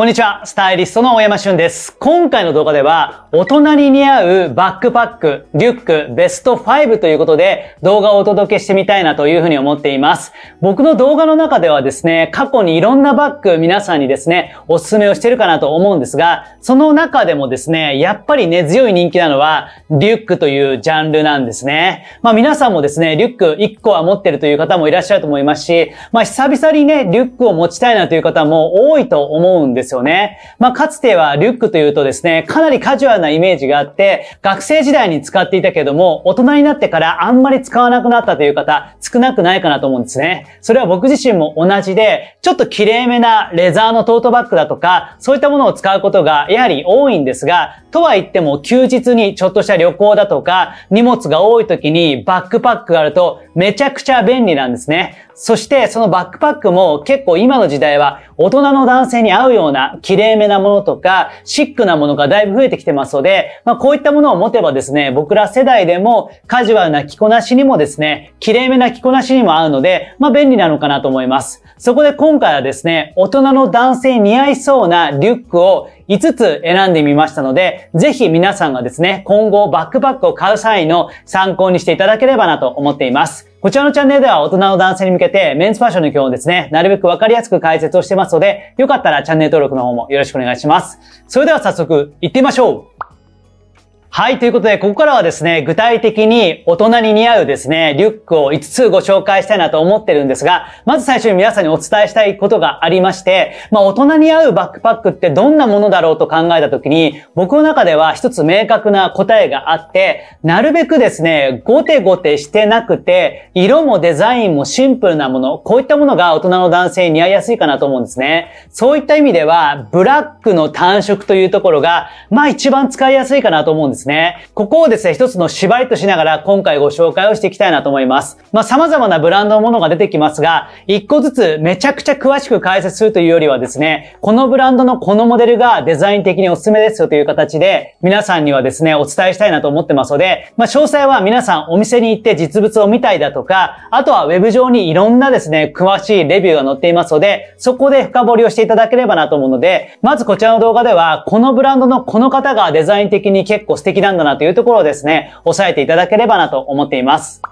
こんにちは、スタイリストの大山俊です。今回の動画では、大人に似合うバックパック、リュック、ベスト5ということで、動画をお届けしてみたいなというふうに思っています。僕の動画の中ではですね、過去にいろんなバッグ皆さんにですね、おすすめをしてるかなと思うんですが、その中でもですね、やっぱり根、ね、強い人気なのは、リュックというジャンルなんですね。まあ皆さんもですね、リュック1個は持ってるという方もいらっしゃると思いますし、まあ久々にね、リュックを持ちたいなという方も多いと思うんですですよね。まあ、かつてはリュックというとですね、かなりカジュアルなイメージがあって、学生時代に使っていたけども、大人になってからあんまり使わなくなったという方、少なくないかなと思うんですね。それは僕自身も同じで、ちょっと綺麗めなレザーのトートバッグだとか、そういったものを使うことがやはり多いんですが、とは言っても休日にちょっとした旅行だとか、荷物が多い時にバックパックがあるとめちゃくちゃ便利なんですね。そしてそのバックパックも結構今の時代は大人の男性に合うようなうな、綺麗めなものとか、シックなものがだいぶ増えてきてますので、まあ、こういったものを持てばですね、僕ら世代でもカジュアルな着こなしにもですね、綺麗めな着こなしにも合うので、まあ、便利なのかなと思います。そこで今回はですね、大人の男性に似合いそうなリュックを5つ選んでみましたので、ぜひ皆さんがですね、今後バックパックを買う際の参考にしていただければなと思っています。こちらのチャンネルでは大人の男性に向けてメンズファッションの基本をですね、なるべくわかりやすく解説をしてますので、よかったらチャンネル登録の方もよろしくお願いします。それでは早速行ってみましょうはい。ということで、ここからはですね、具体的に大人に似合うですね、リュックを5つご紹介したいなと思ってるんですが、まず最初に皆さんにお伝えしたいことがありまして、まあ大人に合うバックパックってどんなものだろうと考えたときに、僕の中では一つ明確な答えがあって、なるべくですね、ごてごてしてなくて、色もデザインもシンプルなもの、こういったものが大人の男性に似合いやすいかなと思うんですね。そういった意味では、ブラックの単色というところが、まあ一番使いやすいかなと思うんです。ですね。ここをですね、一つの縛りとしながら今回ご紹介をしていきたいなと思います。まあ、様々なブランドのものが出てきますが、一個ずつめちゃくちゃ詳しく解説するというよりはですね、このブランドのこのモデルがデザイン的におすすめですよという形で、皆さんにはですね、お伝えしたいなと思ってますので、まあ、詳細は皆さんお店に行って実物を見たいだとか、あとはウェブ上にいろんなですね、詳しいレビューが載っていますので、そこで深掘りをしていただければなと思うので、まずこちらの動画では、このブランドのこの方がデザイン的に結構素敵敵なんだなというところをですね、押さえていただければなと思っています。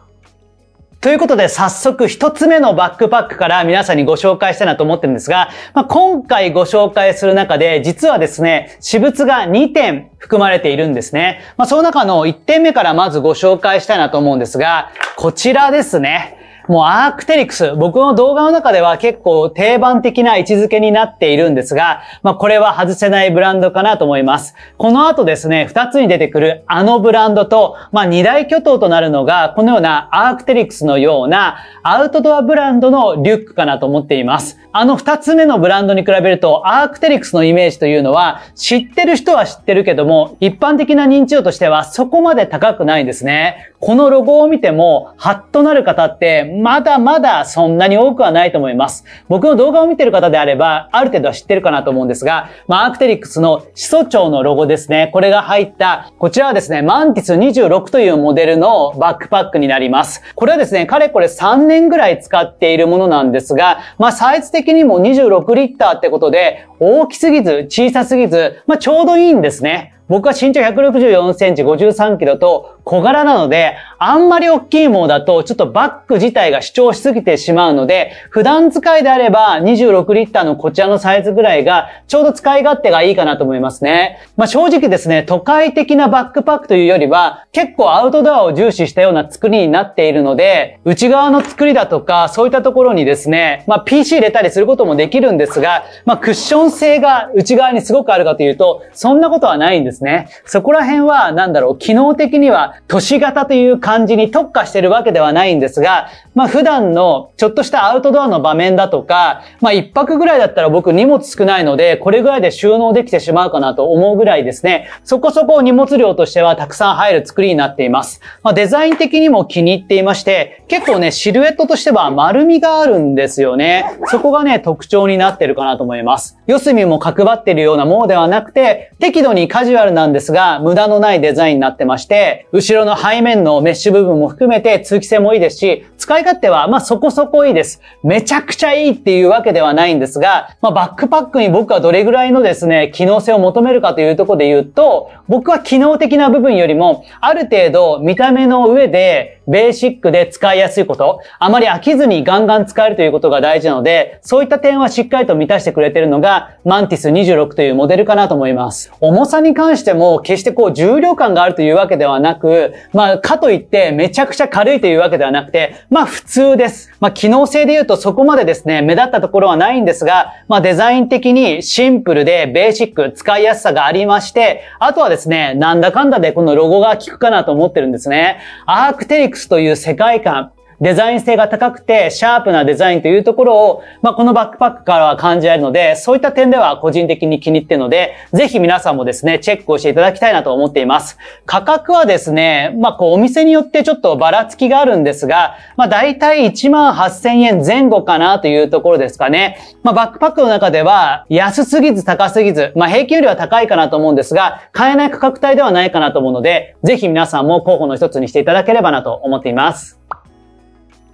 ということで、早速一つ目のバックパックから皆さんにご紹介したいなと思ってるんですが、まあ、今回ご紹介する中で、実はですね、私物が2点含まれているんですね。まあ、その中の1点目からまずご紹介したいなと思うんですが、こちらですね。もうアークテリクス、僕の動画の中では結構定番的な位置づけになっているんですが、まあこれは外せないブランドかなと思います。この後ですね、2つに出てくるあのブランドと、まあ2大巨頭となるのが、このようなアークテリクスのようなアウトドアブランドのリュックかなと思っています。あの2つ目のブランドに比べると、アークテリクスのイメージというのは、知ってる人は知ってるけども、一般的な認知度としてはそこまで高くないんですね。このロゴを見ても、ハッとなる方って、まだまだそんなに多くはないと思います。僕の動画を見てる方であれば、ある程度は知ってるかなと思うんですが、まあ、アークテリックスの始祖長のロゴですね。これが入った、こちらはですね、マンティス26というモデルのバックパックになります。これはですね、かれこれ3年ぐらい使っているものなんですが、まあ、サイズ的にも26リッターってことで、大きすぎず、小さすぎず、まあ、ちょうどいいんですね。僕は身長164センチ、53キロと小柄なので、あんまり大きいものだと、ちょっとバッグ自体が主張しすぎてしまうので、普段使いであれば26リッターのこちらのサイズぐらいが、ちょうど使い勝手がいいかなと思いますね。まあ正直ですね、都会的なバックパックというよりは、結構アウトドアを重視したような作りになっているので、内側の作りだとか、そういったところにですね、まあ PC 入れたりすることもできるんですが、まあクッション性が内側にすごくあるかというと、そんなことはないんですですね。そこら辺は、なんだろう、機能的には都市型という感じに特化してるわけではないんですが、まあ普段のちょっとしたアウトドアの場面だとか、まあ一泊ぐらいだったら僕荷物少ないので、これぐらいで収納できてしまうかなと思うぐらいですね、そこそこ荷物量としてはたくさん入る作りになっています。まあデザイン的にも気に入っていまして、結構ね、シルエットとしては丸みがあるんですよね。そこがね、特徴になってるかなと思います。四隅も角張ってるようなものではなくて、適度にカジュアルなんですが、無駄のないデザインになってまして、後ろの背面のメッシュ部分も含めて通気性もいいですし、使い勝手は、まあ、そこそこいいです。めちゃくちゃいいっていうわけではないんですが、まあ、バックパックに僕はどれぐらいのですね、機能性を求めるかというところで言うと、僕は機能的な部分よりも、ある程度見た目の上で、ベーシックで使いやすいこと、あまり飽きずにガンガン使えるということが大事なので、そういった点はしっかりと満たしてくれてるのが、マンティス26というモデルかなと思います。重さに関しても決してこう重量感があるというわけではなく、まあかといってめちゃくちゃ軽いというわけではなくて、まあ普通です。まあ機能性で言うとそこまでですね、目立ったところはないんですが、まあデザイン的にシンプルでベーシック、使いやすさがありまして、あとはですね、なんだかんだでこのロゴが効くかなと思ってるんですね。アークテリクスという世界観、デザイン性が高くて、シャープなデザインというところを、まあ、このバックパックからは感じられるので、そういった点では個人的に気に入っているので、ぜひ皆さんもですね、チェックをしていただきたいなと思っています。価格はですね、まあ、こう、お店によってちょっとばらつきがあるんですが、まあ、大体1万8000円前後かなというところですかね。まあ、バックパックの中では、安すぎず高すぎず、まあ、平均よりは高いかなと思うんですが、買えない価格帯ではないかなと思うので、ぜひ皆さんも候補の一つにしていただければなと思っています。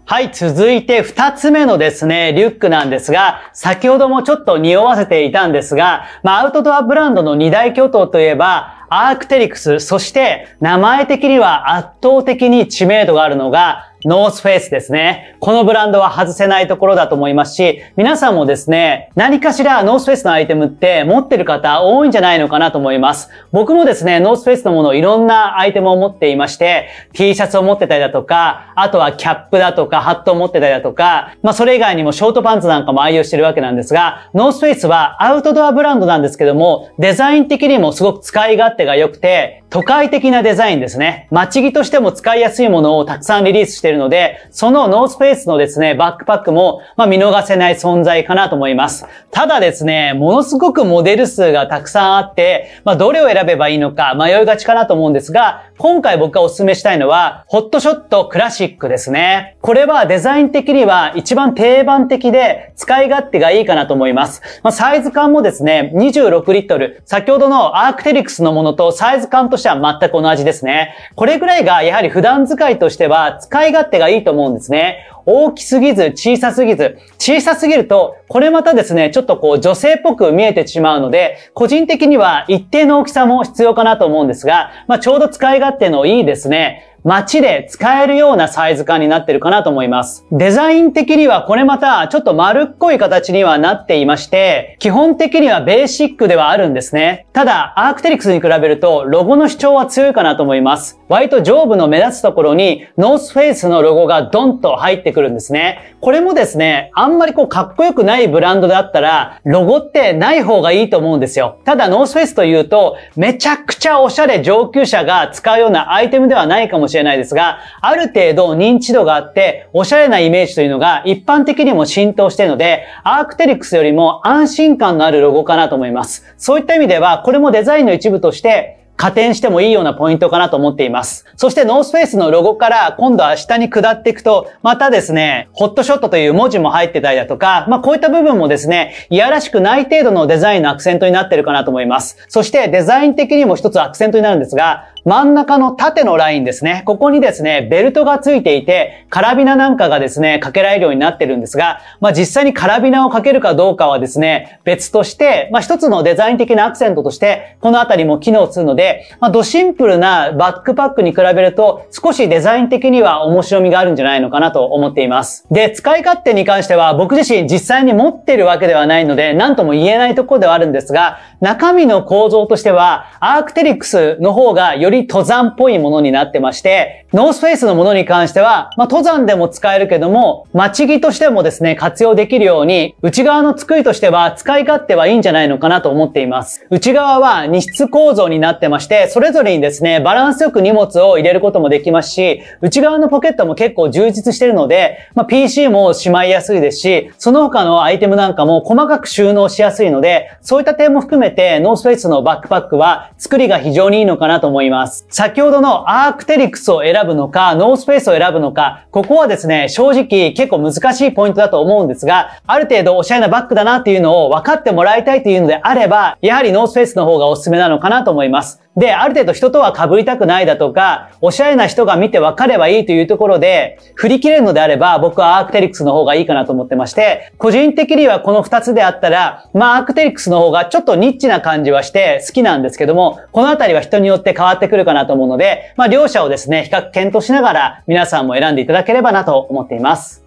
はい、続いて二つ目のですね、リュックなんですが、先ほどもちょっと匂わせていたんですが、まあ、アウトドアブランドの二大巨頭といえば、アークテリクス、そして名前的には圧倒的に知名度があるのが、ノースフェイスですね。このブランドは外せないところだと思いますし、皆さんもですね、何かしらノースフェイスのアイテムって持ってる方多いんじゃないのかなと思います。僕もですね、ノースフェイスのものいろんなアイテムを持っていまして、T シャツを持ってたりだとか、あとはキャップだとか、ハットを持ってたりだとか、まあそれ以外にもショートパンツなんかも愛用してるわけなんですが、ノースフェイスはアウトドアブランドなんですけども、デザイン的にもすごく使い勝手が良くて、都会的なデザインですね。街着としても使いやすいものをたくさんリリースしてるいるので、そのノースペースのですね、バックパックも、まあ、見逃せない存在かなと思います。ただですね、ものすごくモデル数がたくさんあって、まあ、どれを選べばいいのか迷いがちかなと思うんですが、今回僕がお勧めしたいのは、ホットショットクラシックですね。これはデザイン的には一番定番的で使い勝手がいいかなと思います。まあ、サイズ感もですね、26リットル、先ほどのアークテリクスのものとサイズ感としては全く同じですね。これぐらいがやはり普段使いとしては使い勝手がいいと思うんですね。大きすぎず小さすぎず、小さすぎると、これまたですね、ちょっとこう女性っぽく見えてしまうので、個人的には一定の大きさも必要かなと思うんですが、まあちょうど使い勝手のいいですね、街で使えるようなサイズ感になってるかなと思います。デザイン的にはこれまたちょっと丸っこい形にはなっていまして、基本的にはベーシックではあるんですね。ただ、アークテリクスに比べるとロゴの主張は強いかなと思います。割と上部の目立つところにノースフェイスのロゴがドンと入ってくるんですね。これもですね、あんまりこうかっこよくないブランドだったら、ロゴってない方がいいと思うんですよ。ただノースフェイスというと、めちゃくちゃおしゃれ上級者が使うようなアイテムではないかもしれない。しれないですが、ある程度認知度があって、おしゃれなイメージというのが一般的にも浸透しているので、アークテリクスよりも安心感のあるロゴかなと思います。そういった意味では、これもデザインの一部として、加点してもいいようなポイントかなと思っています。そしてノースフェイスのロゴから今度は下に下っていくと、またですね、ホットショットという文字も入ってたりだとか、まあこういった部分もですね、いやらしくない程度のデザインのアクセントになってるかなと思います。そしてデザイン的にも一つアクセントになるんですが、真ん中の縦のラインですね。ここにですね、ベルトがついていて、カラビナなんかがですね、かけられるようになってるんですが、まあ実際にカラビナをかけるかどうかはですね、別として、まあ一つのデザイン的なアクセントとして、このあたりも機能するので、まあドシンプルなバックパックに比べると、少しデザイン的には面白みがあるんじゃないのかなと思っています。で、使い勝手に関しては、僕自身実際に持ってるわけではないので、何とも言えないところではあるんですが、中身の構造としては、アークテリックスの方がよりり登山っぽいものになってまして、ノースフェイスのものに関しては、まあ、登山でも使えるけども、ち着としてもですね、活用できるように、内側の作りとしては使い勝手はいいんじゃないのかなと思っています。内側は2室構造になってまして、それぞれにですね、バランスよく荷物を入れることもできますし、内側のポケットも結構充実してるので、まあ、PC もしまいやすいですし、その他のアイテムなんかも細かく収納しやすいので、そういった点も含めて、ノースフェイスのバックパックは作りが非常にいいのかなと思います。ます。先ほどのアークテリクスを選ぶのか、ノースペースを選ぶのか、ここはですね、正直結構難しいポイントだと思うんですが、ある程度おしゃれなバッグだなっていうのを分かってもらいたいというのであれば、やはりノースペースの方がおすすめなのかなと思います。で、ある程度人とは被りたくないだとか、おしゃれな人が見て分かればいいというところで、振り切れるのであれば、僕はアークテリクスの方がいいかなと思ってまして、個人的にはこの2つであったら、まあアークテリクスの方がちょっとニッチな感じはして好きなんですけども、このあたりは人によって変わってくるかなと思うので、まあ両者をですね、比較検討しながら皆さんも選んでいただければなと思っています。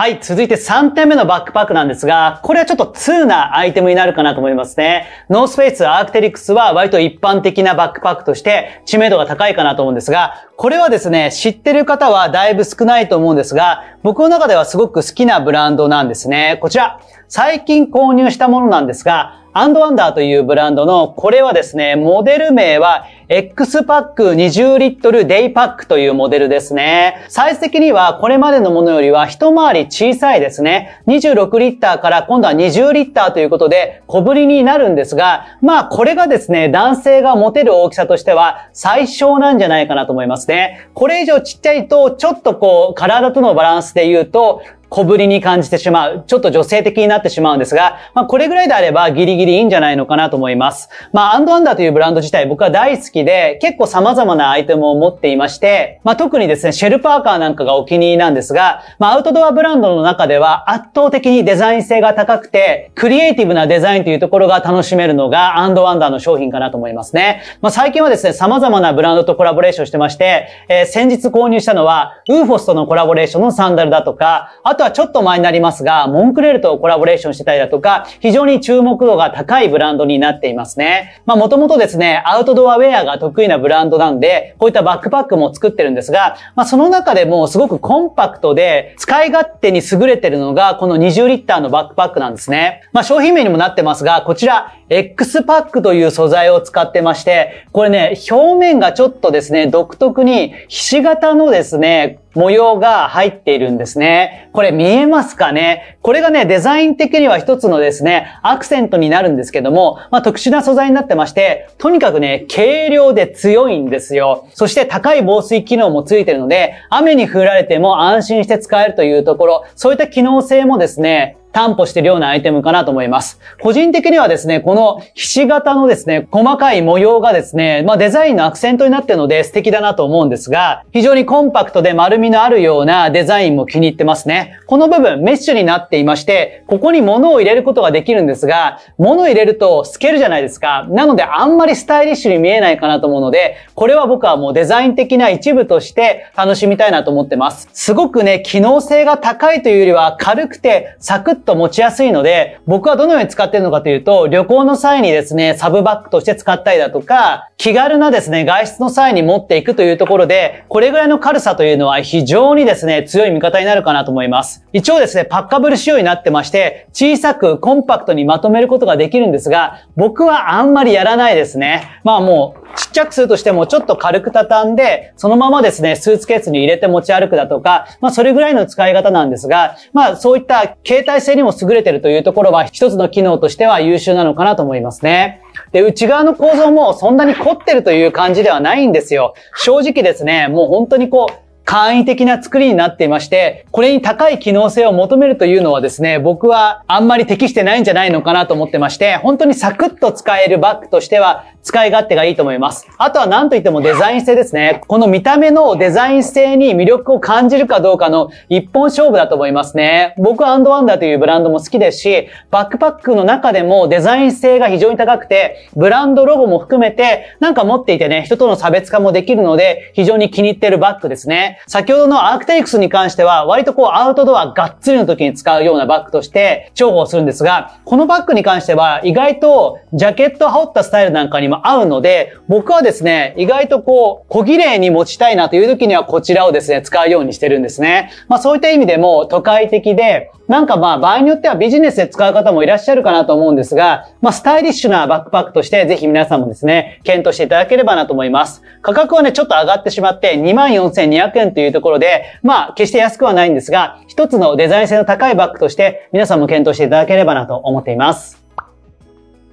はい、続いて3点目のバックパックなんですが、これはちょっと通なアイテムになるかなと思いますね。ノースフェイスアークテリクスは割と一般的なバックパックとして知名度が高いかなと思うんですが、これはですね、知ってる方はだいぶ少ないと思うんですが、僕の中ではすごく好きなブランドなんですね。こちら。最近購入したものなんですが、アンドワンダーというブランドの、これはですね、モデル名は X パック20リットルデイパックというモデルですね。サイズ的にはこれまでのものよりは一回り小さいですね。26リッターから今度は20リッターということで小ぶりになるんですが、まあこれがですね、男性が持てる大きさとしては最小なんじゃないかなと思いますね。これ以上ちっちゃいと、ちょっとこう、体とのバランスで言うと、小ぶりに感じてしまう。ちょっと女性的になってしまうんですが、まあ、これぐらいであればギリギリいいんじゃないのかなと思います。まあ、アンドアンダーというブランド自体僕は大好きで、結構様々なアイテムを持っていまして、まあ、特にですね、シェルパーカーなんかがお気に入りなんですが、まあ、アウトドアブランドの中では圧倒的にデザイン性が高くて、クリエイティブなデザインというところが楽しめるのがアンドアンダーの商品かなと思いますね。まあ、最近はですね、様々なブランドとコラボレーションしてまして、えー、先日購入したのは、ウーフォスとのコラボレーションのサンダルだとか、あととはちょっと前になりますが、モンクレールとコラボレーションしてたりだとか、非常に注目度が高いブランドになっていますね。まあもともとですね、アウトドアウェアが得意なブランドなんで、こういったバックパックも作ってるんですが、まあその中でもすごくコンパクトで、使い勝手に優れてるのが、この20リッターのバックパックなんですね。まあ商品名にもなってますが、こちら、X パックという素材を使ってまして、これね、表面がちょっとですね、独特にひし形のですね、模様が入っているんですね。これ見えますかねこれがね、デザイン的には一つのですね、アクセントになるんですけども、まあ、特殊な素材になってまして、とにかくね、軽量で強いんですよ。そして高い防水機能もついてるので、雨に降られても安心して使えるというところ、そういった機能性もですね、担保してるようなアイテムかなと思います。個人的にはですね、このひし形のですね、細かい模様がですね、まあデザインのアクセントになってるので素敵だなと思うんですが、非常にコンパクトで丸みのあるようなデザインも気に入ってますね。この部分メッシュになっていまして、ここに物を入れることができるんですが、物を入れると透けるじゃないですか。なのであんまりスタイリッシュに見えないかなと思うので、これは僕はもうデザイン的な一部として楽しみたいなと思ってます。すごくね、機能性が高いというよりは軽くてサクッっと持ちやすいので、僕はどのように使ってるのかというと、旅行の際にですね、サブバッグとして使ったりだとか、気軽なですね、外出の際に持っていくというところで、これぐらいの軽さというのは非常にですね、強い味方になるかなと思います。一応ですね、パッカブル仕様になってまして、小さくコンパクトにまとめることができるんですが、僕はあんまりやらないですね。まあもう、ちっちゃくするとしてもちょっと軽く畳んで、そのままですね、スーツケースに入れて持ち歩くだとか、まあそれぐらいの使い方なんですが、まあそういった携帯性性にも優れてるというところは、一つの機能としては優秀なのかなと思いますね。で、内側の構造もそんなに凝ってるという感じではないんですよ。正直ですね、もう本当にこう、簡易的な作りになっていまして、これに高い機能性を求めるというのはですね、僕はあんまり適してないんじゃないのかなと思ってまして、本当にサクッと使えるバッグとしては使い勝手がいいと思います。あとは何といってもデザイン性ですね。この見た目のデザイン性に魅力を感じるかどうかの一本勝負だと思いますね。僕はアンドワンダーというブランドも好きですし、バックパックの中でもデザイン性が非常に高くて、ブランドロゴも含めてなんか持っていてね、人との差別化もできるので、非常に気に入ってるバッグですね。先ほどのアークテリクスに関しては、割とこうアウトドアがっつりの時に使うようなバッグとして重宝するんですが、このバッグに関しては、意外とジャケット羽織ったスタイルなんかにも合うので、僕はですね、意外とこう、小綺麗に持ちたいなという時にはこちらをですね、使うようにしてるんですね。まあそういった意味でも都会的で、なんかまあ場合によってはビジネスで使う方もいらっしゃるかなと思うんですが、まあスタイリッシュなバックパックとしてぜひ皆さんもですね、検討していただければなと思います。価格はね、ちょっと上がってしまって24,200円というところで、まあ決して安くはないんですが、一つのデザイン性の高いバッグとして皆さんも検討していただければなと思っています。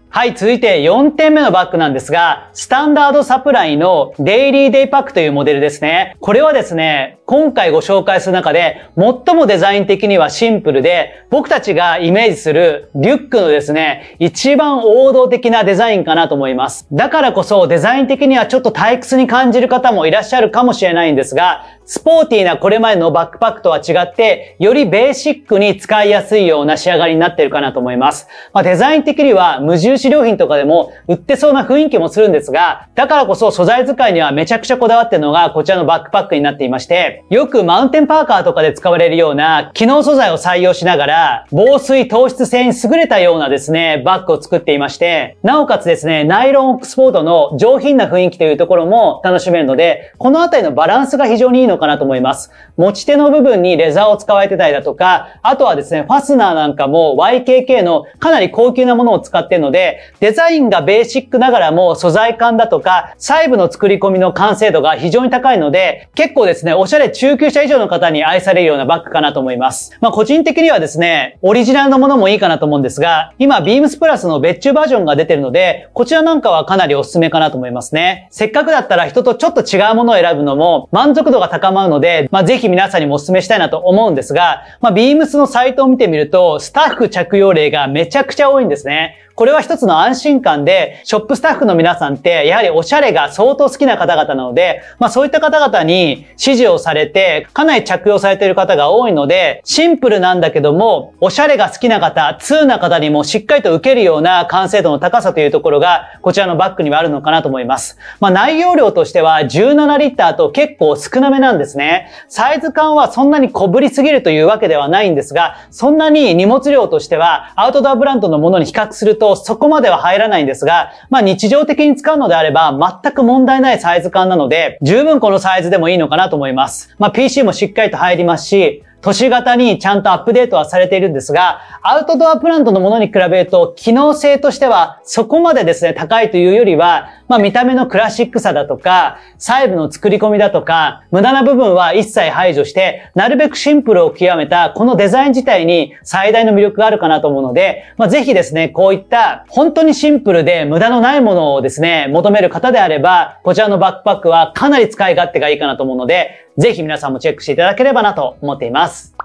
はい、続いて4点目のバッグなんですが、スタンダードサプライのデイリーデイパックというモデルですね。これはですね、今回ご紹介する中で、最もデザイン的にはシンプルで、僕たちがイメージするリュックのですね、一番王道的なデザインかなと思います。だからこそデザイン的にはちょっと退屈に感じる方もいらっしゃるかもしれないんですが、スポーティーなこれまでのバックパックとは違って、よりベーシックに使いやすいような仕上がりになってるかなと思います。まあ、デザイン的には無印良品とかでも売ってそうな雰囲気もするんですが、だからこそ素材使いにはめちゃくちゃこだわってるのがこちらのバックパックになっていまして、よくマウンテンパーカーとかで使われるような機能素材を採用しながら、防水糖質性に優れたようなですね、バッグを作っていまして、なおかつですね、ナイロンオックスフォードの上品な雰囲気というところも楽しめるので、このあたりのバランスが非常にいいのかなと思います。持ち手の部分にレザーを使われてたりだとか、あとはですね、ファスナーなんかも YKK のかなり高級なものを使っているので、デザインがベーシックながらも素材感だとか、細部の作り込みの完成度が非常に高いので、結構ですね、おしゃれ中級者以上の方に愛されるようなバッグかなと思います。まあ、個人的にはですね、オリジナルのものもいいかなと思うんですが、今、ビームスプラスの別注バージョンが出てるので、こちらなんかはかなりおすすめかなと思いますね。せっかくだったら人とちょっと違うものを選ぶのも満足度が高まるので、まあ、ぜひ皆さんにもお勧めしたいなと思うんですが、まあ、ビームスのサイトを見てみると、スタッフ着用例がめちゃくちゃ多いんですね。これは一つの安心感で、ショップスタッフの皆さんって、やはりおしゃれが相当好きな方々なので、まあそういった方々に指示をされて、かなり着用されている方が多いので、シンプルなんだけども、おしゃれが好きな方、通な方にもしっかりと受けるような完成度の高さというところが、こちらのバッグにはあるのかなと思います。まあ内容量としては17リッターと結構少なめなんですね。サイズ感はそんなに小ぶりすぎるというわけではないんですが、そんなに荷物量としてはアウトドアブランドのものに比較するととそこまでは入らないんですが、まあ日常的に使うのであれば全く問題ないサイズ感なので、十分このサイズでもいいのかなと思います。まあ PC もしっかりと入りますし、都市型にちゃんとアップデートはされているんですが、アウトドアプラントのものに比べると、機能性としてはそこまでですね、高いというよりは、まあ見た目のクラシックさだとか、細部の作り込みだとか、無駄な部分は一切排除して、なるべくシンプルを極めた、このデザイン自体に最大の魅力があるかなと思うので、まあぜひですね、こういった本当にシンプルで無駄のないものをですね、求める方であれば、こちらのバックパックはかなり使い勝手がいいかなと思うので、ぜひ皆さんもチェックしていただければなと思っています。ます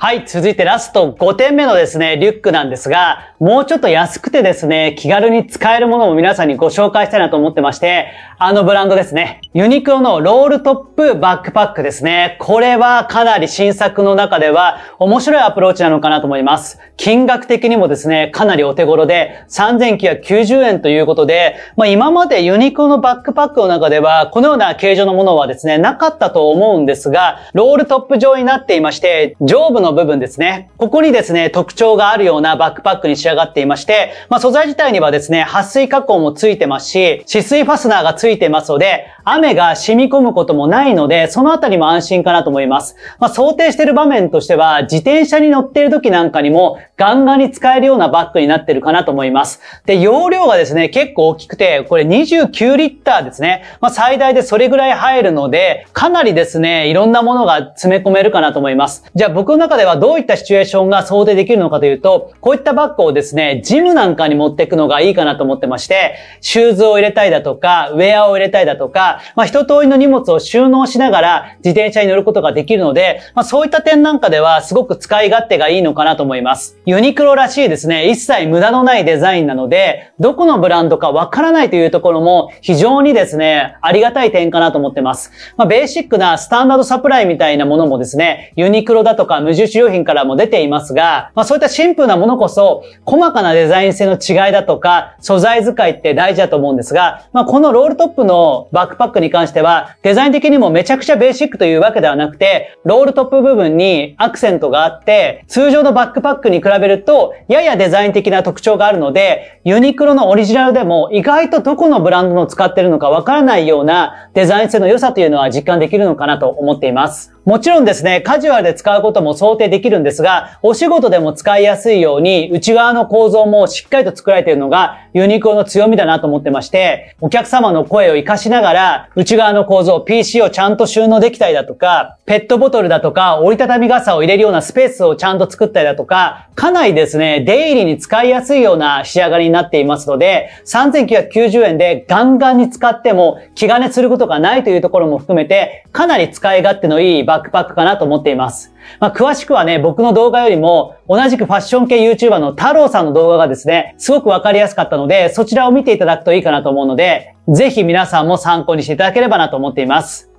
はい、続いてラスト5点目のですね、リュックなんですが、もうちょっと安くてですね、気軽に使えるものを皆さんにご紹介したいなと思ってまして、あのブランドですね、ユニクロのロールトップバックパックですね。これはかなり新作の中では面白いアプローチなのかなと思います。金額的にもですね、かなりお手頃で3990円ということで、まあ今までユニクロのバックパックの中では、このような形状のものはですね、なかったと思うんですが、ロールトップ状になっていまして、上部のの部分ですね。ここにですね、特徴があるようなバックパックに仕上がっていまして、まあ、素材自体にはですね、撥水加工もついてますし、止水ファスナーがついてますので、雨が染み込むこともないので、そのあたりも安心かなと思います。まあ、想定している場面としては、自転車に乗っている時なんかにも、ガンガンに使えるようなバッグになってるかなと思います。で、容量がですね、結構大きくて、これ29リッターですね。まあ、最大でそれぐらい入るので、かなりですね、いろんなものが詰め込めるかなと思います。じゃあ僕の中ではどういったシチュエーションが想定できるのかというと、こういったバッグをですね、ジムなんかに持っていくのがいいかなと思ってまして、シューズを入れたいだとか、ウェアを入れたいだとか、まあ一通りの荷物を収納しながら自転車に乗ることができるので、まあそういった点なんかではすごく使い勝手がいいのかなと思います。ユニクロらしいですね、一切無駄のないデザインなので、どこのブランドかわからないというところも非常にですね、ありがたい点かなと思ってます。まあベーシックなスタンダードサプライみたいなものもですね、ユニクロだとか無印種用品からも出ていますが、まあ、そういったシンプルなものこそ、細かなデザイン性の違いだとか、素材使いって大事だと思うんですが、まあ、このロールトップのバックパックに関しては、デザイン的にもめちゃくちゃベーシックというわけではなくて、ロールトップ部分にアクセントがあって、通常のバックパックに比べると、ややデザイン的な特徴があるので、ユニクロのオリジナルでも意外とどこのブランドの使ってるのかわからないようなデザイン性の良さというのは実感できるのかなと思っています。もちろんですね、カジュアルで使うことも想定できるんですが、お仕事でも使いやすいように、内側の構造もしっかりと作られているのが、ユニクロの強みだなと思ってまして、お客様の声を活かしながら、内側の構造、PC をちゃんと収納できたりだとか、ペットボトルだとか、折りたたみ傘を入れるようなスペースをちゃんと作ったりだとか、かなりですね、出入りに使いやすいような仕上がりになっていますので、3990円でガンガンに使っても気兼ねすることがないというところも含めて、かなり使い勝手のいいバックパックかなと思っています。まあ、詳しくはね、僕の動画よりも、同じくファッション系 YouTuber の太郎さんの動画がですね、すごくわかりやすかったので、そちらを見ていただくといいかなと思うので、ぜひ皆さんも参考にしていただければなと思っています。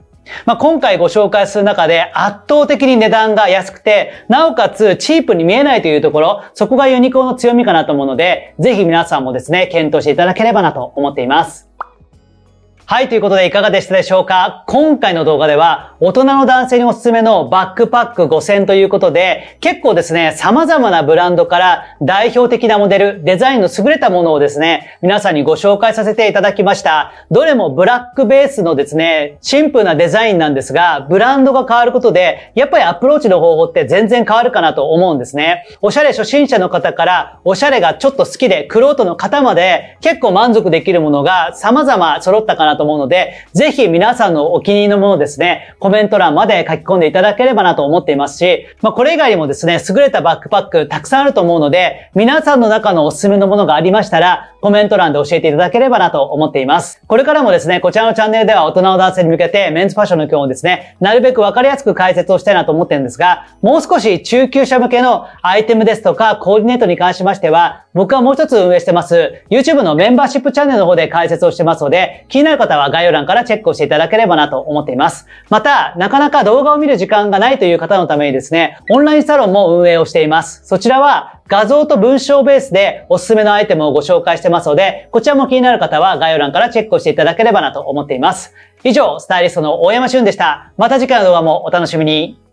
まあ、今回ご紹介する中で圧倒的に値段が安くて、なおかつチープに見えないというところ、そこがユニコーンの強みかなと思うので、ぜひ皆さんもですね、検討していただければなと思っています。はい、ということでいかがでしたでしょうか今回の動画では、大人の男性におすすめのバックパック5選ということで、結構ですね、様々なブランドから代表的なモデル、デザインの優れたものをですね、皆さんにご紹介させていただきました。どれもブラックベースのですね、シンプルなデザインなんですが、ブランドが変わることで、やっぱりアプローチの方法って全然変わるかなと思うんですね。おしゃれ初心者の方から、おしゃれがちょっと好きで、クロートの方まで結構満足できるものが様々揃ったかなとと思うので、ぜひ皆さんのお気に入りのものですね、コメント欄まで書き込んでいただければなと思っていますし、まあ、これ以外にもですね、優れたバックパックたくさんあると思うので、皆さんの中のおすすめのものがありましたら、コメント欄で教えていただければなと思っています。これからもですね、こちらのチャンネルでは大人の男性に向けてメンズファッションの基本をですね、なるべくわかりやすく解説をしたいなと思ってるんですが、もう少し中級者向けのアイテムですとかコーディネートに関しましては、僕はもう一つ運営してます、YouTube のメンバーシップチャンネルの方で解説をしてますので、気になる方方は概要欄からチェックをしていただければなと思っています。また、なかなか動画を見る時間がないという方のためにですね、オンラインサロンも運営をしています。そちらは画像と文章ベースでおすすめのアイテムをご紹介してますので、こちらも気になる方は概要欄からチェックをしていただければなと思っています。以上、スタイリストの大山俊でした。また次回の動画もお楽しみに。